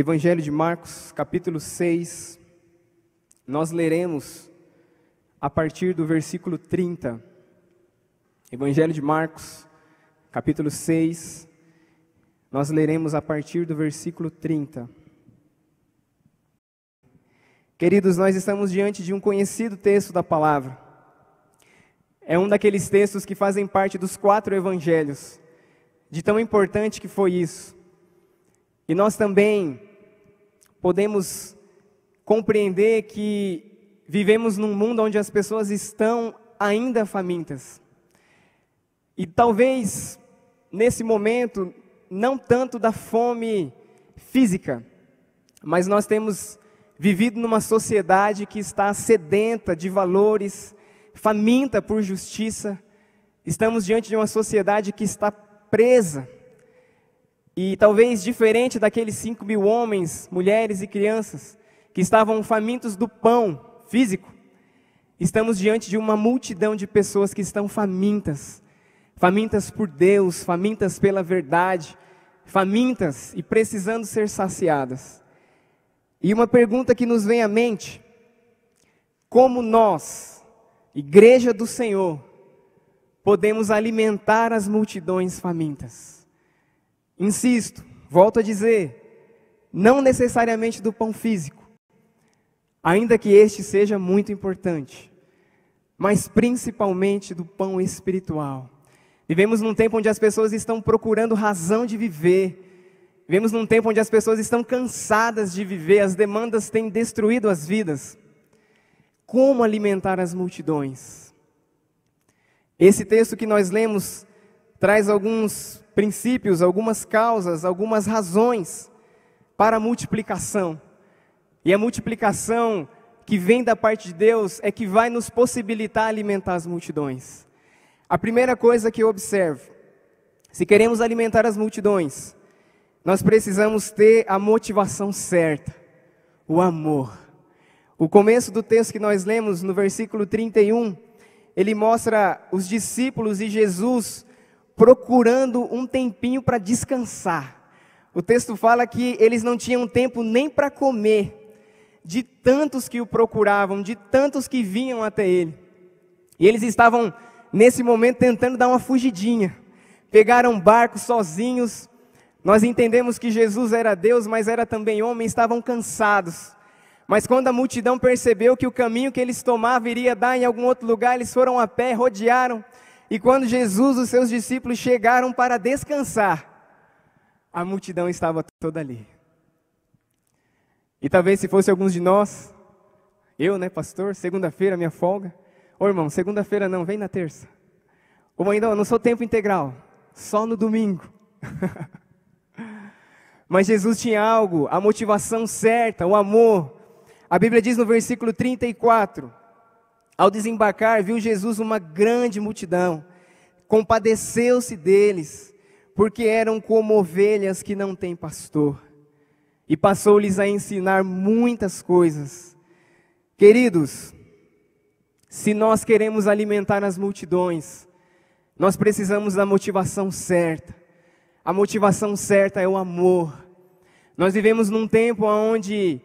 Evangelho de Marcos, capítulo 6, nós leremos a partir do versículo 30. Evangelho de Marcos, capítulo 6, nós leremos a partir do versículo 30. Queridos, nós estamos diante de um conhecido texto da palavra. É um daqueles textos que fazem parte dos quatro evangelhos, de tão importante que foi isso. E nós também podemos compreender que vivemos num mundo onde as pessoas estão ainda famintas. E talvez nesse momento, não tanto da fome física, mas nós temos vivido numa sociedade que está sedenta de valores, faminta por justiça. Estamos diante de uma sociedade que está presa e talvez diferente daqueles cinco mil homens, mulheres e crianças que estavam famintos do pão físico, estamos diante de uma multidão de pessoas que estão famintas, famintas por Deus, famintas pela verdade, famintas e precisando ser saciadas. E uma pergunta que nos vem à mente: como nós, Igreja do Senhor, podemos alimentar as multidões famintas? Insisto, volto a dizer, não necessariamente do pão físico, ainda que este seja muito importante, mas principalmente do pão espiritual. Vivemos num tempo onde as pessoas estão procurando razão de viver, Vivemos num tempo onde as pessoas estão cansadas de viver, as demandas têm destruído as vidas. Como alimentar as multidões? Esse texto que nós lemos traz alguns princípios, algumas causas, algumas razões para a multiplicação. E a multiplicação que vem da parte de Deus é que vai nos possibilitar alimentar as multidões. A primeira coisa que eu observo, se queremos alimentar as multidões, nós precisamos ter a motivação certa, o amor. O começo do texto que nós lemos, no versículo 31, ele mostra os discípulos e Jesus procurando um tempinho para descansar. O texto fala que eles não tinham tempo nem para comer, de tantos que o procuravam, de tantos que vinham até ele. E eles estavam, nesse momento, tentando dar uma fugidinha. Pegaram barco sozinhos. Nós entendemos que Jesus era Deus, mas era também homem, estavam cansados. Mas quando a multidão percebeu que o caminho que eles tomavam iria dar em algum outro lugar, eles foram a pé, rodearam, e quando Jesus e os seus discípulos chegaram para descansar, a multidão estava toda ali. E talvez se fosse alguns de nós, eu, né, pastor, segunda-feira minha folga. Ô irmão, segunda-feira não, vem na terça. Ô mãe, não, não sou tempo integral, só no domingo. Mas Jesus tinha algo, a motivação certa, o amor. A Bíblia diz no versículo 34: ao desembarcar, viu Jesus uma grande multidão. Compadeceu-se deles, porque eram como ovelhas que não têm pastor. E passou-lhes a ensinar muitas coisas. Queridos, se nós queremos alimentar as multidões, nós precisamos da motivação certa. A motivação certa é o amor. Nós vivemos num tempo onde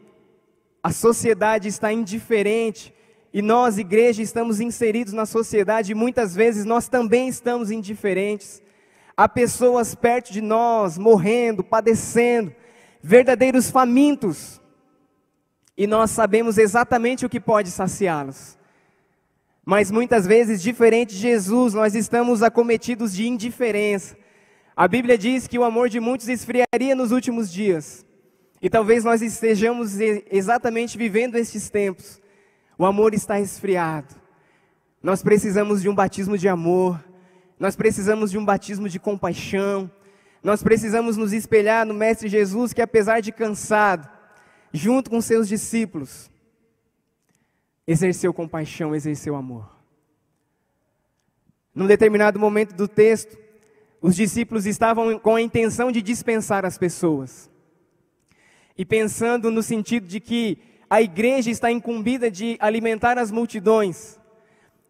a sociedade está indiferente e nós, igreja, estamos inseridos na sociedade e muitas vezes nós também estamos indiferentes. Há pessoas perto de nós morrendo, padecendo, verdadeiros famintos. E nós sabemos exatamente o que pode saciá-los. Mas muitas vezes, diferente de Jesus, nós estamos acometidos de indiferença. A Bíblia diz que o amor de muitos esfriaria nos últimos dias. E talvez nós estejamos exatamente vivendo estes tempos o amor está esfriado. Nós precisamos de um batismo de amor. Nós precisamos de um batismo de compaixão. Nós precisamos nos espelhar no Mestre Jesus, que apesar de cansado, junto com seus discípulos, exerceu compaixão, exerceu amor. Num determinado momento do texto, os discípulos estavam com a intenção de dispensar as pessoas. E pensando no sentido de que a igreja está incumbida de alimentar as multidões,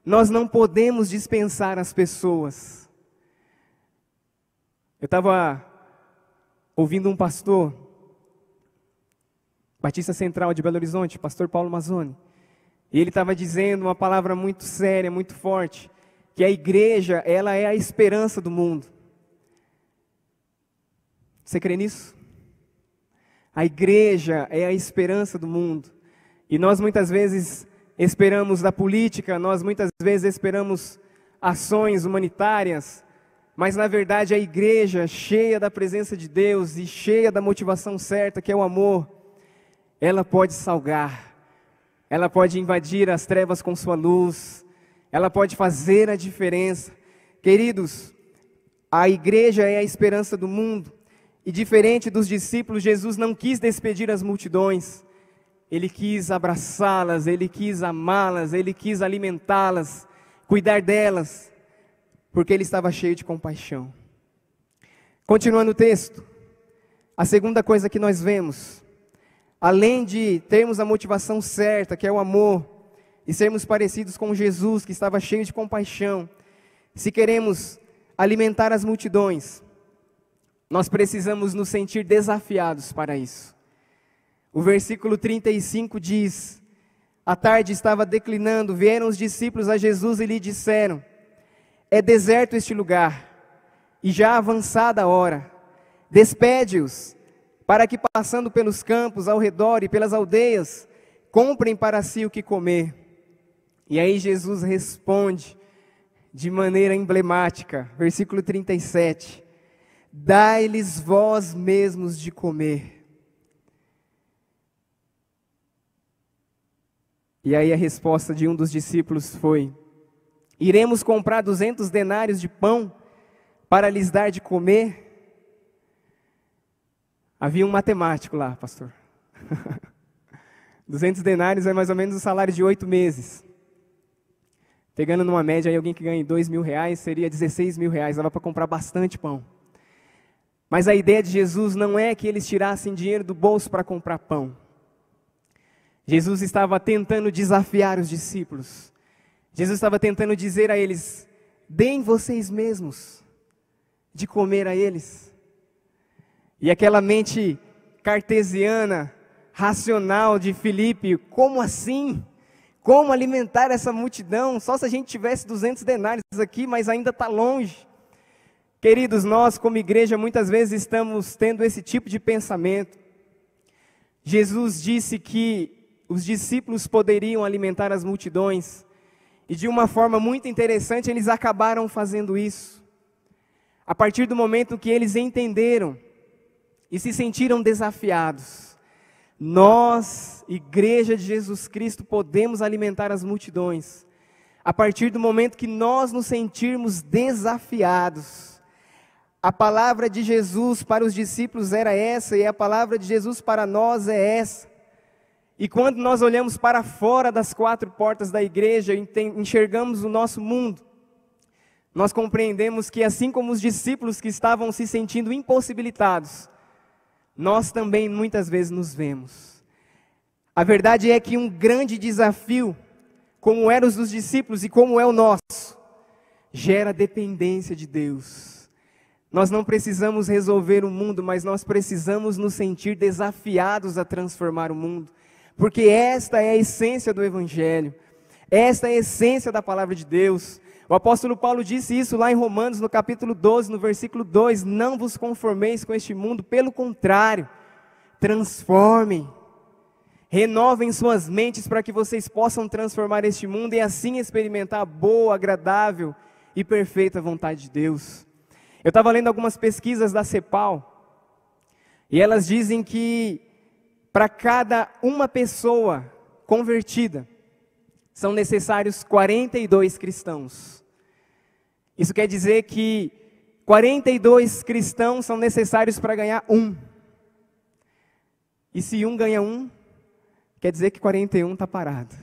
nós não podemos dispensar as pessoas. Eu estava ouvindo um pastor, Batista Central de Belo Horizonte, pastor Paulo Mazzoni, e ele estava dizendo uma palavra muito séria, muito forte, que a igreja, ela é a esperança do mundo. Você crê nisso? A igreja é a esperança do mundo. E nós muitas vezes esperamos da política, nós muitas vezes esperamos ações humanitárias, mas na verdade a igreja, cheia da presença de Deus e cheia da motivação certa, que é o amor, ela pode salgar, ela pode invadir as trevas com sua luz, ela pode fazer a diferença. Queridos, a igreja é a esperança do mundo, e diferente dos discípulos, Jesus não quis despedir as multidões. Ele quis abraçá-las, ele quis amá-las, ele quis alimentá-las, cuidar delas, porque ele estava cheio de compaixão. Continuando o texto, a segunda coisa que nós vemos, além de termos a motivação certa, que é o amor, e sermos parecidos com Jesus, que estava cheio de compaixão, se queremos alimentar as multidões, nós precisamos nos sentir desafiados para isso. O versículo 35 diz: A tarde estava declinando, vieram os discípulos a Jesus e lhe disseram: É deserto este lugar, e já avançada a hora. Despede-os, para que passando pelos campos ao redor e pelas aldeias, comprem para si o que comer. E aí Jesus responde de maneira emblemática, versículo 37. Dai-lhes vós mesmos de comer. E aí a resposta de um dos discípulos foi: Iremos comprar duzentos denários de pão para lhes dar de comer? Havia um matemático lá, pastor. 200 denários é mais ou menos o salário de oito meses. Pegando numa média aí, alguém que ganha dois mil reais seria 16 mil reais, dava para comprar bastante pão. Mas a ideia de Jesus não é que eles tirassem dinheiro do bolso para comprar pão. Jesus estava tentando desafiar os discípulos. Jesus estava tentando dizer a eles: deem vocês mesmos de comer a eles. E aquela mente cartesiana, racional de Filipe, como assim? Como alimentar essa multidão? Só se a gente tivesse 200 denários aqui, mas ainda está longe. Queridos, nós como igreja muitas vezes estamos tendo esse tipo de pensamento. Jesus disse que os discípulos poderiam alimentar as multidões, e de uma forma muito interessante eles acabaram fazendo isso. A partir do momento que eles entenderam e se sentiram desafiados, nós, Igreja de Jesus Cristo, podemos alimentar as multidões. A partir do momento que nós nos sentirmos desafiados, a palavra de Jesus para os discípulos era essa, e a palavra de Jesus para nós é essa. E quando nós olhamos para fora das quatro portas da igreja, enxergamos o nosso mundo, nós compreendemos que, assim como os discípulos que estavam se sentindo impossibilitados, nós também muitas vezes nos vemos. A verdade é que um grande desafio, como eram os dos discípulos e como é o nosso, gera dependência de Deus nós não precisamos resolver o mundo, mas nós precisamos nos sentir desafiados a transformar o mundo, porque esta é a essência do Evangelho, esta é a essência da palavra de Deus. O apóstolo Paulo disse isso lá em Romanos, no capítulo 12, no versículo 2: Não vos conformeis com este mundo, pelo contrário, transformem, renovem suas mentes para que vocês possam transformar este mundo e assim experimentar a boa, agradável e perfeita vontade de Deus. Eu estava lendo algumas pesquisas da CEPAL, e elas dizem que para cada uma pessoa convertida, são necessários 42 cristãos. Isso quer dizer que 42 cristãos são necessários para ganhar um. E se um ganha um, quer dizer que 41 está parado.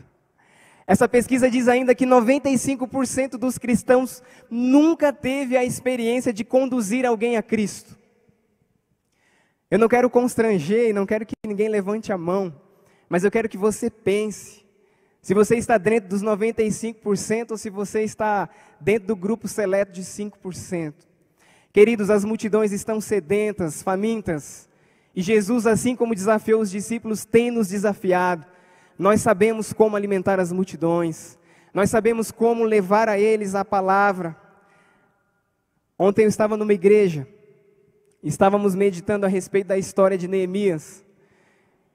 Essa pesquisa diz ainda que 95% dos cristãos nunca teve a experiência de conduzir alguém a Cristo. Eu não quero constranger e não quero que ninguém levante a mão, mas eu quero que você pense. Se você está dentro dos 95% ou se você está dentro do grupo seleto de 5%. Queridos, as multidões estão sedentas, famintas, e Jesus, assim como desafiou os discípulos, tem nos desafiado. Nós sabemos como alimentar as multidões, nós sabemos como levar a eles a palavra. Ontem eu estava numa igreja, estávamos meditando a respeito da história de Neemias.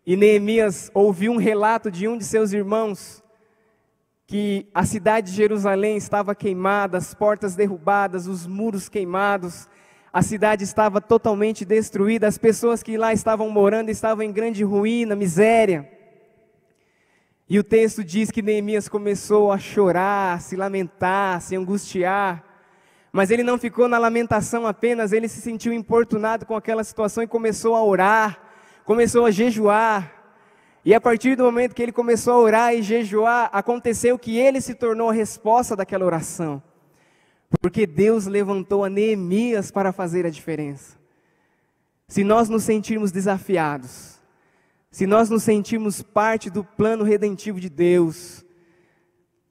E Neemias ouviu um relato de um de seus irmãos que a cidade de Jerusalém estava queimada, as portas derrubadas, os muros queimados, a cidade estava totalmente destruída, as pessoas que lá estavam morando estavam em grande ruína, miséria. E o texto diz que Neemias começou a chorar, a se lamentar, a se angustiar. Mas ele não ficou na lamentação apenas, ele se sentiu importunado com aquela situação e começou a orar, começou a jejuar. E a partir do momento que ele começou a orar e jejuar, aconteceu que ele se tornou a resposta daquela oração. Porque Deus levantou a Neemias para fazer a diferença. Se nós nos sentirmos desafiados, se nós nos sentirmos parte do plano redentivo de Deus,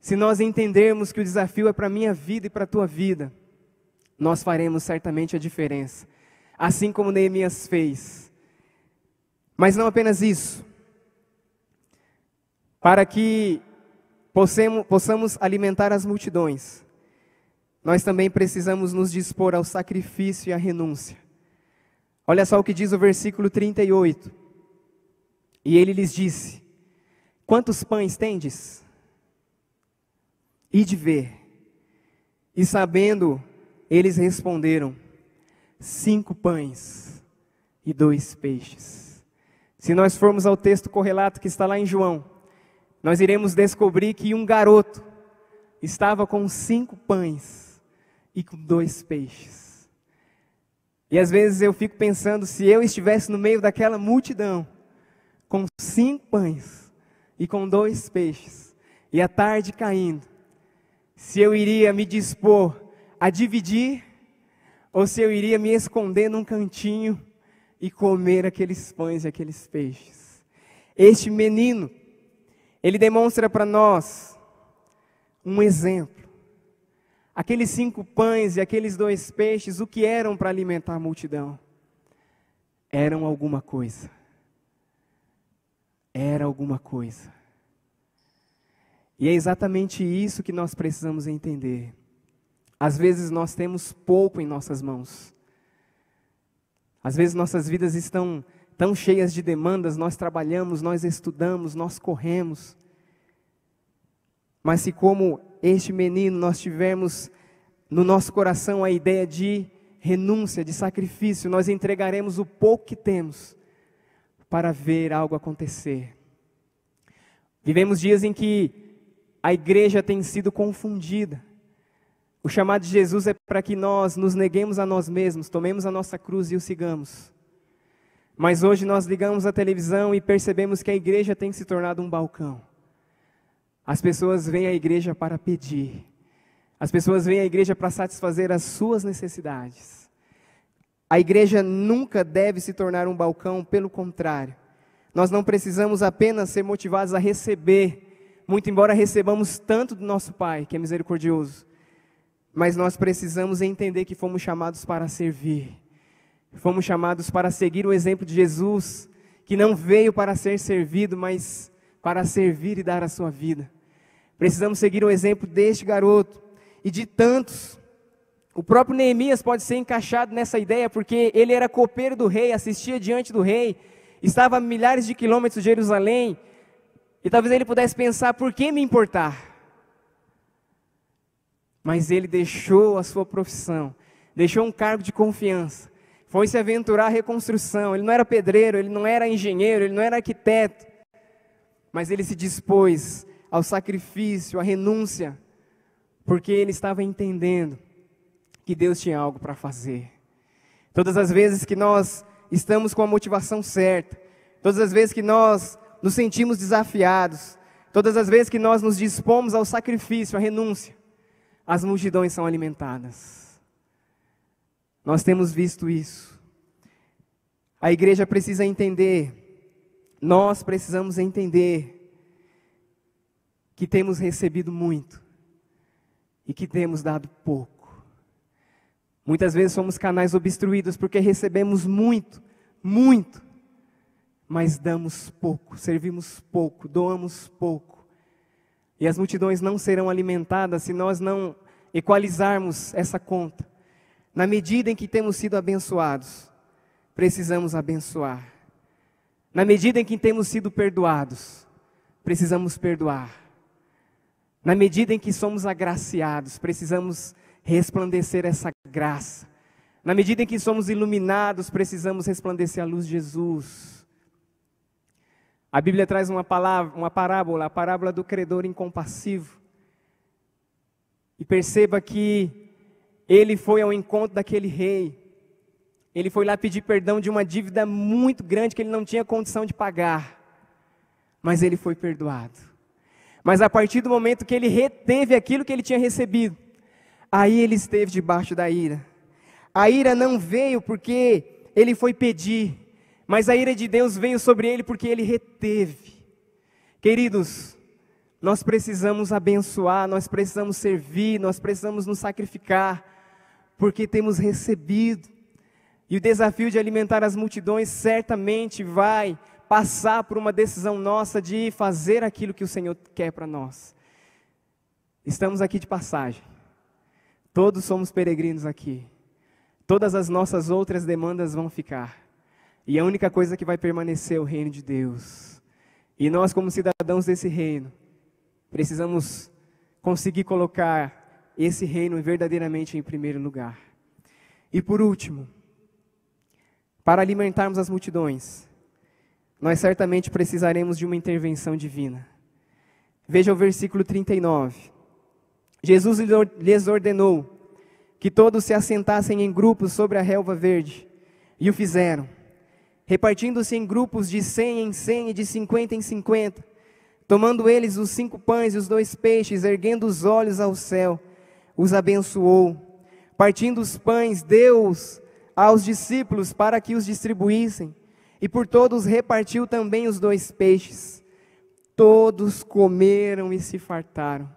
se nós entendermos que o desafio é para a minha vida e para a tua vida, nós faremos certamente a diferença, assim como Neemias fez. Mas não apenas isso, para que possamos, possamos alimentar as multidões, nós também precisamos nos dispor ao sacrifício e à renúncia. Olha só o que diz o versículo 38. E ele lhes disse: Quantos pães tendes? Ide ver. E sabendo, eles responderam: Cinco pães e dois peixes. Se nós formos ao texto correlato que está lá em João, nós iremos descobrir que um garoto estava com cinco pães e com dois peixes. E às vezes eu fico pensando: se eu estivesse no meio daquela multidão, com cinco pães e com dois peixes, e a tarde caindo, se eu iria me dispor a dividir, ou se eu iria me esconder num cantinho e comer aqueles pães e aqueles peixes. Este menino, ele demonstra para nós um exemplo. Aqueles cinco pães e aqueles dois peixes, o que eram para alimentar a multidão? Eram alguma coisa era alguma coisa. E é exatamente isso que nós precisamos entender. Às vezes nós temos pouco em nossas mãos. Às vezes nossas vidas estão tão cheias de demandas, nós trabalhamos, nós estudamos, nós corremos. Mas se como este menino nós tivermos no nosso coração a ideia de renúncia, de sacrifício, nós entregaremos o pouco que temos para ver algo acontecer. Vivemos dias em que a igreja tem sido confundida. O chamado de Jesus é para que nós nos neguemos a nós mesmos, tomemos a nossa cruz e o sigamos. Mas hoje nós ligamos a televisão e percebemos que a igreja tem se tornado um balcão. As pessoas vêm à igreja para pedir. As pessoas vêm à igreja para satisfazer as suas necessidades. A igreja nunca deve se tornar um balcão, pelo contrário. Nós não precisamos apenas ser motivados a receber, muito embora recebamos tanto do nosso Pai, que é misericordioso, mas nós precisamos entender que fomos chamados para servir. Fomos chamados para seguir o exemplo de Jesus, que não veio para ser servido, mas para servir e dar a sua vida. Precisamos seguir o exemplo deste garoto e de tantos o próprio Neemias pode ser encaixado nessa ideia, porque ele era copeiro do rei, assistia diante do rei, estava a milhares de quilômetros de Jerusalém, e talvez ele pudesse pensar: por que me importar? Mas ele deixou a sua profissão, deixou um cargo de confiança, foi se aventurar à reconstrução. Ele não era pedreiro, ele não era engenheiro, ele não era arquiteto, mas ele se dispôs ao sacrifício, à renúncia, porque ele estava entendendo que Deus tinha algo para fazer. Todas as vezes que nós estamos com a motivação certa, todas as vezes que nós nos sentimos desafiados, todas as vezes que nós nos dispomos ao sacrifício, à renúncia, as multidões são alimentadas. Nós temos visto isso. A igreja precisa entender, nós precisamos entender que temos recebido muito e que temos dado pouco. Muitas vezes somos canais obstruídos porque recebemos muito, muito, mas damos pouco, servimos pouco, doamos pouco. E as multidões não serão alimentadas se nós não equalizarmos essa conta. Na medida em que temos sido abençoados, precisamos abençoar. Na medida em que temos sido perdoados, precisamos perdoar. Na medida em que somos agraciados, precisamos agraciar resplandecer essa graça. Na medida em que somos iluminados, precisamos resplandecer a luz de Jesus. A Bíblia traz uma palavra, uma parábola, a parábola do credor incompassivo. E perceba que ele foi ao encontro daquele rei. Ele foi lá pedir perdão de uma dívida muito grande que ele não tinha condição de pagar. Mas ele foi perdoado. Mas a partir do momento que ele reteve aquilo que ele tinha recebido, Aí ele esteve debaixo da ira. A ira não veio porque ele foi pedir, mas a ira de Deus veio sobre ele porque ele reteve. Queridos, nós precisamos abençoar, nós precisamos servir, nós precisamos nos sacrificar, porque temos recebido. E o desafio de alimentar as multidões certamente vai passar por uma decisão nossa de fazer aquilo que o Senhor quer para nós. Estamos aqui de passagem. Todos somos peregrinos aqui. Todas as nossas outras demandas vão ficar. E é a única coisa que vai permanecer é o reino de Deus. E nós, como cidadãos desse reino, precisamos conseguir colocar esse reino verdadeiramente em primeiro lugar. E por último, para alimentarmos as multidões, nós certamente precisaremos de uma intervenção divina. Veja o versículo 39. Jesus lhes ordenou que todos se assentassem em grupos sobre a relva verde, e o fizeram. Repartindo-se em grupos de cem em cem e de cinquenta em cinquenta, tomando eles os cinco pães e os dois peixes, erguendo os olhos ao céu, os abençoou. Partindo os pães, deu aos discípulos para que os distribuíssem, e por todos repartiu também os dois peixes. Todos comeram e se fartaram.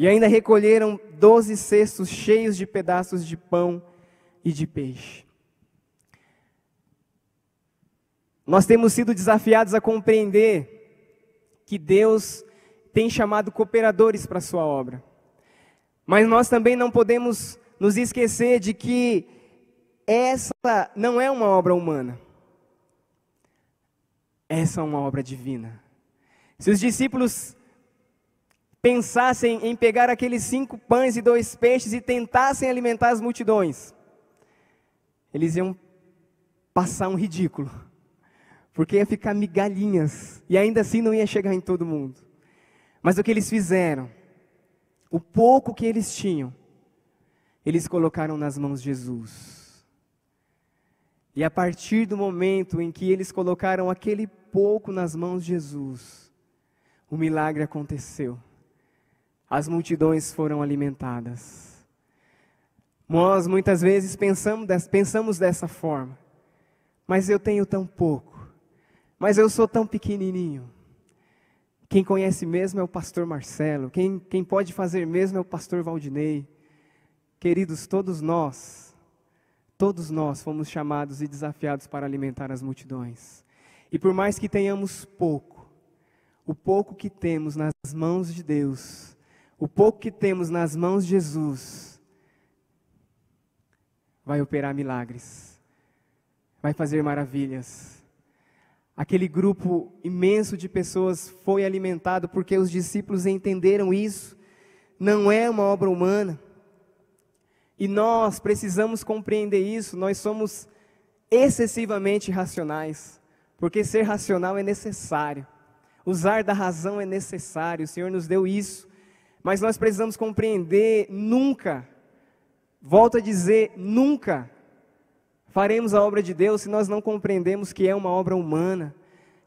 E ainda recolheram doze cestos cheios de pedaços de pão e de peixe. Nós temos sido desafiados a compreender que Deus tem chamado cooperadores para a sua obra. Mas nós também não podemos nos esquecer de que essa não é uma obra humana. Essa é uma obra divina. Se os discípulos pensassem em pegar aqueles cinco pães e dois peixes e tentassem alimentar as multidões, eles iam passar um ridículo, porque ia ficar migalhinhas e ainda assim não ia chegar em todo mundo. Mas o que eles fizeram? O pouco que eles tinham, eles colocaram nas mãos de Jesus. E a partir do momento em que eles colocaram aquele pouco nas mãos de Jesus, o milagre aconteceu as multidões foram alimentadas. Nós muitas vezes pensamos, pensamos dessa forma, mas eu tenho tão pouco, mas eu sou tão pequenininho. Quem conhece mesmo é o pastor Marcelo, quem, quem pode fazer mesmo é o pastor Valdinei. Queridos, todos nós, todos nós fomos chamados e desafiados para alimentar as multidões. E por mais que tenhamos pouco, o pouco que temos nas mãos de Deus o pouco que temos nas mãos de Jesus vai operar milagres, vai fazer maravilhas. Aquele grupo imenso de pessoas foi alimentado porque os discípulos entenderam isso. Não é uma obra humana. E nós precisamos compreender isso. Nós somos excessivamente racionais, porque ser racional é necessário. Usar da razão é necessário. O Senhor nos deu isso. Mas nós precisamos compreender: nunca, volto a dizer, nunca faremos a obra de Deus se nós não compreendemos que é uma obra humana,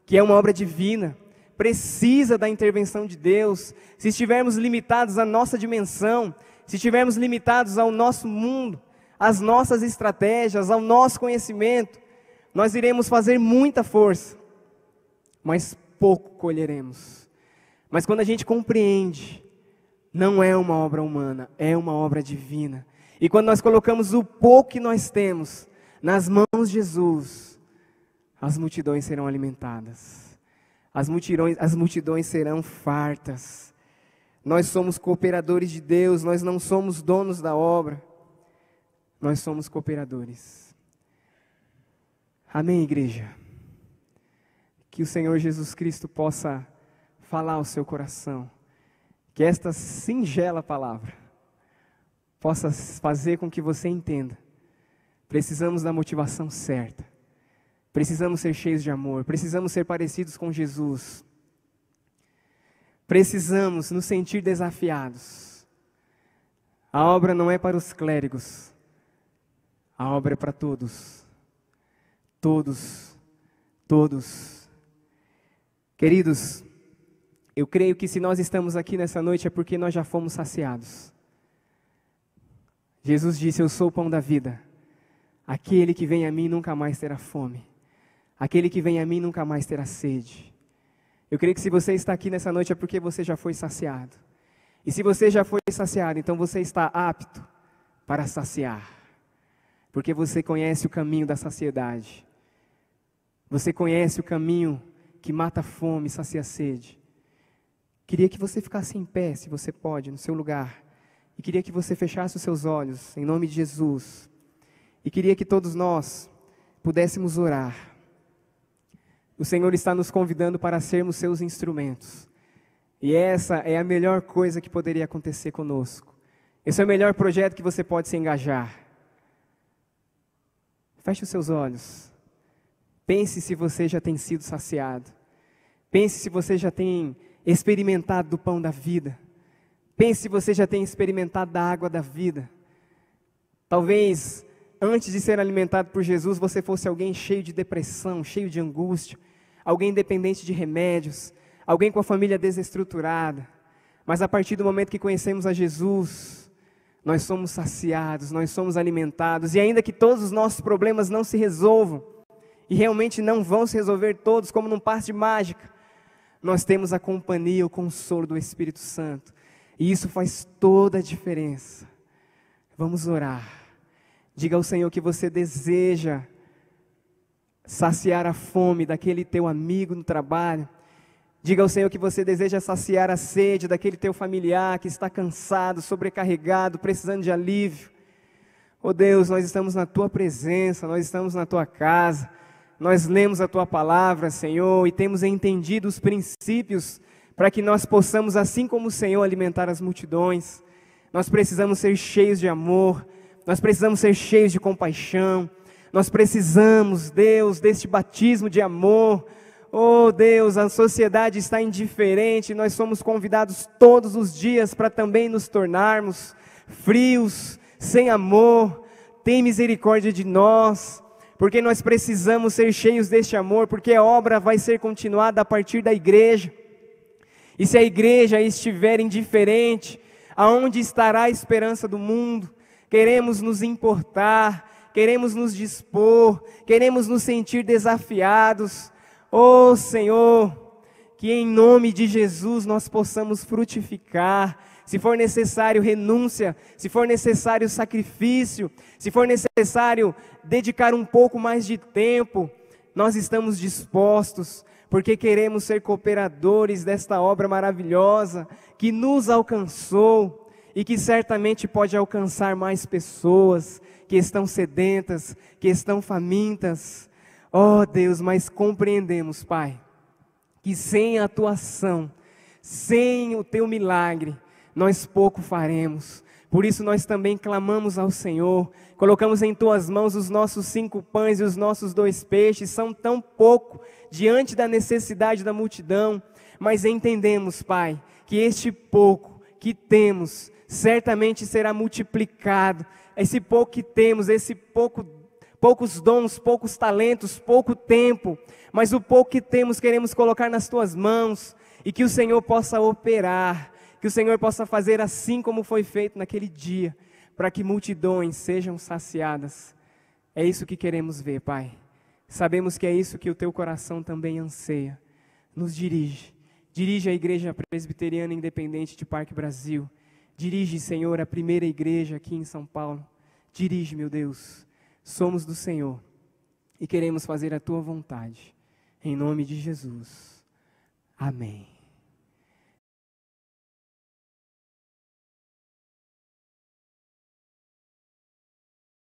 que é uma obra divina. Precisa da intervenção de Deus. Se estivermos limitados à nossa dimensão, se estivermos limitados ao nosso mundo, às nossas estratégias, ao nosso conhecimento, nós iremos fazer muita força, mas pouco colheremos. Mas quando a gente compreende não é uma obra humana, é uma obra divina. E quando nós colocamos o pouco que nós temos nas mãos de Jesus, as multidões serão alimentadas, as multidões, as multidões serão fartas. Nós somos cooperadores de Deus, nós não somos donos da obra, nós somos cooperadores. Amém, igreja? Que o Senhor Jesus Cristo possa falar ao seu coração que esta singela palavra possa fazer com que você entenda. Precisamos da motivação certa. Precisamos ser cheios de amor. Precisamos ser parecidos com Jesus. Precisamos nos sentir desafiados. A obra não é para os clérigos, a obra é para todos. Todos, todos. Queridos, eu creio que se nós estamos aqui nessa noite é porque nós já fomos saciados. Jesus disse: Eu sou o pão da vida. Aquele que vem a mim nunca mais terá fome. Aquele que vem a mim nunca mais terá sede. Eu creio que se você está aqui nessa noite é porque você já foi saciado. E se você já foi saciado, então você está apto para saciar. Porque você conhece o caminho da saciedade. Você conhece o caminho que mata a fome e sacia a sede. Queria que você ficasse em pé, se você pode, no seu lugar. E queria que você fechasse os seus olhos, em nome de Jesus. E queria que todos nós pudéssemos orar. O Senhor está nos convidando para sermos seus instrumentos. E essa é a melhor coisa que poderia acontecer conosco. Esse é o melhor projeto que você pode se engajar. Feche os seus olhos. Pense se você já tem sido saciado. Pense se você já tem experimentado do pão da vida. Pense se você já tem experimentado da água da vida. Talvez antes de ser alimentado por Jesus, você fosse alguém cheio de depressão, cheio de angústia, alguém dependente de remédios, alguém com a família desestruturada. Mas a partir do momento que conhecemos a Jesus, nós somos saciados, nós somos alimentados, e ainda que todos os nossos problemas não se resolvam, e realmente não vão se resolver todos, como num passe de mágica, nós temos a companhia, o consolo do Espírito Santo. E isso faz toda a diferença. Vamos orar. Diga ao Senhor que você deseja saciar a fome daquele teu amigo no trabalho. Diga ao Senhor que você deseja saciar a sede daquele teu familiar que está cansado, sobrecarregado, precisando de alívio. Oh Deus, nós estamos na tua presença, nós estamos na tua casa nós lemos a tua palavra, Senhor, e temos entendido os princípios para que nós possamos, assim como o Senhor, alimentar as multidões. Nós precisamos ser cheios de amor, nós precisamos ser cheios de compaixão, nós precisamos, Deus, deste batismo de amor. Oh Deus, a sociedade está indiferente, nós somos convidados todos os dias para também nos tornarmos frios, sem amor. Tem misericórdia de nós porque nós precisamos ser cheios deste amor, porque a obra vai ser continuada a partir da igreja. E se a igreja estiver indiferente, aonde estará a esperança do mundo? Queremos nos importar, queremos nos dispor, queremos nos sentir desafiados. Oh Senhor, que em nome de Jesus nós possamos frutificar. Se for necessário renúncia, se for necessário sacrifício, se for necessário dedicar um pouco mais de tempo, nós estamos dispostos, porque queremos ser cooperadores desta obra maravilhosa que nos alcançou e que certamente pode alcançar mais pessoas que estão sedentas, que estão famintas. Oh Deus, mas compreendemos, Pai, que sem a tua ação, sem o teu milagre, nós pouco faremos. Por isso nós também clamamos ao Senhor, colocamos em tuas mãos os nossos cinco pães e os nossos dois peixes, são tão pouco diante da necessidade da multidão, mas entendemos, Pai, que este pouco que temos certamente será multiplicado. Esse pouco que temos, esse pouco poucos dons, poucos talentos, pouco tempo, mas o pouco que temos queremos colocar nas tuas mãos e que o Senhor possa operar, que o Senhor possa fazer assim como foi feito naquele dia, para que multidões sejam saciadas. É isso que queremos ver, Pai. Sabemos que é isso que o teu coração também anseia. Nos dirige. Dirige a Igreja Presbiteriana Independente de Parque Brasil. Dirige, Senhor, a primeira igreja aqui em São Paulo. Dirige, meu Deus somos do Senhor e queremos fazer a tua vontade. Em nome de Jesus. Amém.